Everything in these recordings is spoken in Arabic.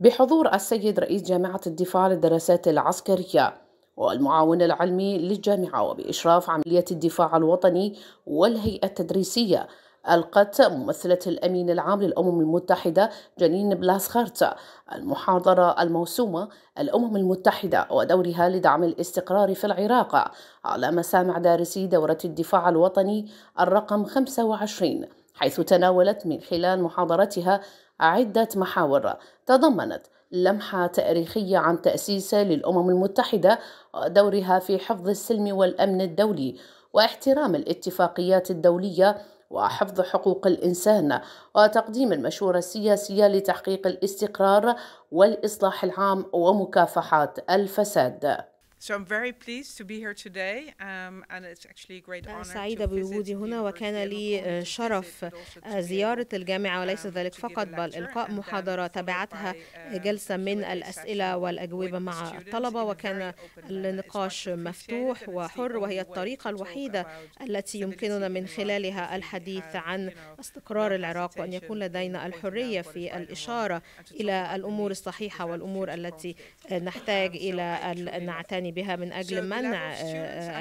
بحضور السيد رئيس جامعة الدفاع للدراسات العسكرية والمعاون العلمي للجامعة وبإشراف عملية الدفاع الوطني والهيئة التدريسية ألقت ممثلة الأمين العام للأمم المتحدة جنين بلاسخارتا المحاضرة الموسومة الأمم المتحدة ودورها لدعم الاستقرار في العراق على مسامع دارسي دورة الدفاع الوطني الرقم 25 حيث تناولت من خلال محاضرتها عدة محاور تضمنت لمحة تاريخية عن تأسيس للأمم المتحدة ودورها في حفظ السلم والأمن الدولي واحترام الاتفاقيات الدولية وحفظ حقوق الإنسان وتقديم المشورة السياسية لتحقيق الاستقرار والإصلاح العام ومكافحة الفساد So I'm very pleased to be here today, um, and it's actually a great honor. سعيدة بوجودي هنا وكان لي آه، شرف آه، زيارة الجامعة um, وليس ذلك فقط بل إلقاء um, محاضرة تبعتها uh, آه، جلسة من الأسئلة والأجوبة مع الطلبة وكان النقاش مفتوح وحر وهي الطريقة الوحيدة التي يمكننا من خلالها الحديث عن استقرار العراق وأن يكون لدينا الحرية في الإشارة إلى الأمور الصحيحة والأمور التي نحتاج um, إلى أن نعتني يعاني بها من أجل منع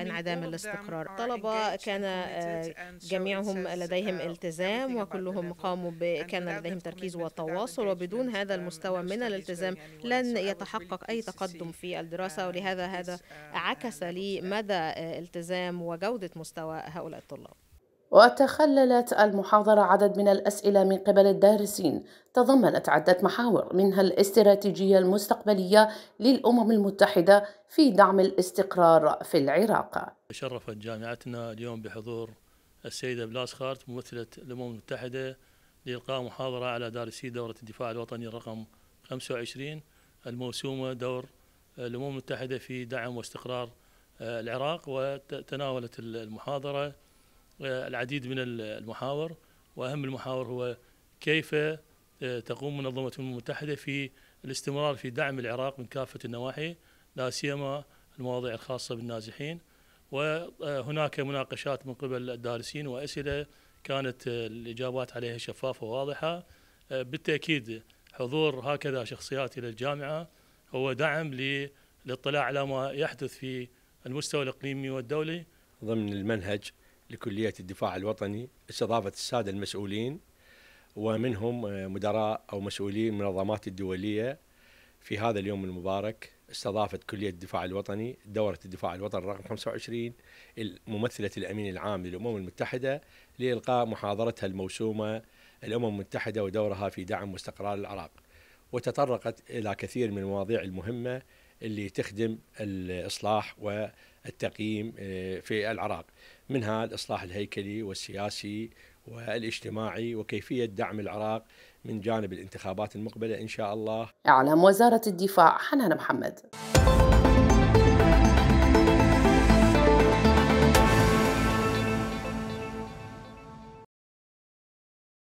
انعدام آه، آه، الاستقرار الطلبة كان آه، جميعهم لديهم التزام وكلهم قاموا ب... كان لديهم تركيز وتواصل وبدون هذا um, المستوى من الالتزام لن يتحقق أي تقدم في um, الدراسة ولهذا هذا uh, عكس لي مدى التزام وجودة مستوى هؤلاء الطلاب وتخللت المحاضرة عدد من الأسئلة من قبل الدارسين تضمنت عدة محاور منها الاستراتيجية المستقبلية للأمم المتحدة في دعم الاستقرار في العراق شرفت جامعتنا اليوم بحضور السيدة بلاسخارت ممثلة الأمم المتحدة لإلقاء محاضرة على دارسي دورة الدفاع الوطني رقم 25 الموسومة دور الأمم المتحدة في دعم واستقرار آه، العراق وتناولت المحاضرة العديد من المحاور واهم المحاور هو كيف آه، تقوم منظمه الامم المتحده في الاستمرار في دعم العراق من كافه النواحي لا سيما المواضيع الخاصه بالنازحين وهناك مناقشات من قبل الدارسين واسئله كانت آه، الاجابات عليها شفافه وواضحه آه، بالتاكيد حضور هكذا شخصيات الى الجامعه هو دعم للاطلاع على ما يحدث في المستوى الاقليمي والدولي ضمن المنهج لكلية الدفاع الوطني استضافة السادة المسؤولين ومنهم آه، مدراء أو مسؤولين المنظمات الدولية في هذا اليوم المبارك استضافت كلية الدفاع الوطني دورة الدفاع الوطني رقم 25 ممثلة الأمين العام للأمم المتحدة لإلقاء محاضرتها الموسومة الأمم المتحدة ودورها في دعم واستقرار العراق وتطرقت إلى كثير من المواضيع المهمة اللي تخدم الإصلاح و التقييم آه، في العراق منها الإصلاح الهيكلي والسياسي والاجتماعي وكيفية دعم العراق من جانب الانتخابات المقبلة إن شاء الله إعلام وزارة الدفاع حنان محمد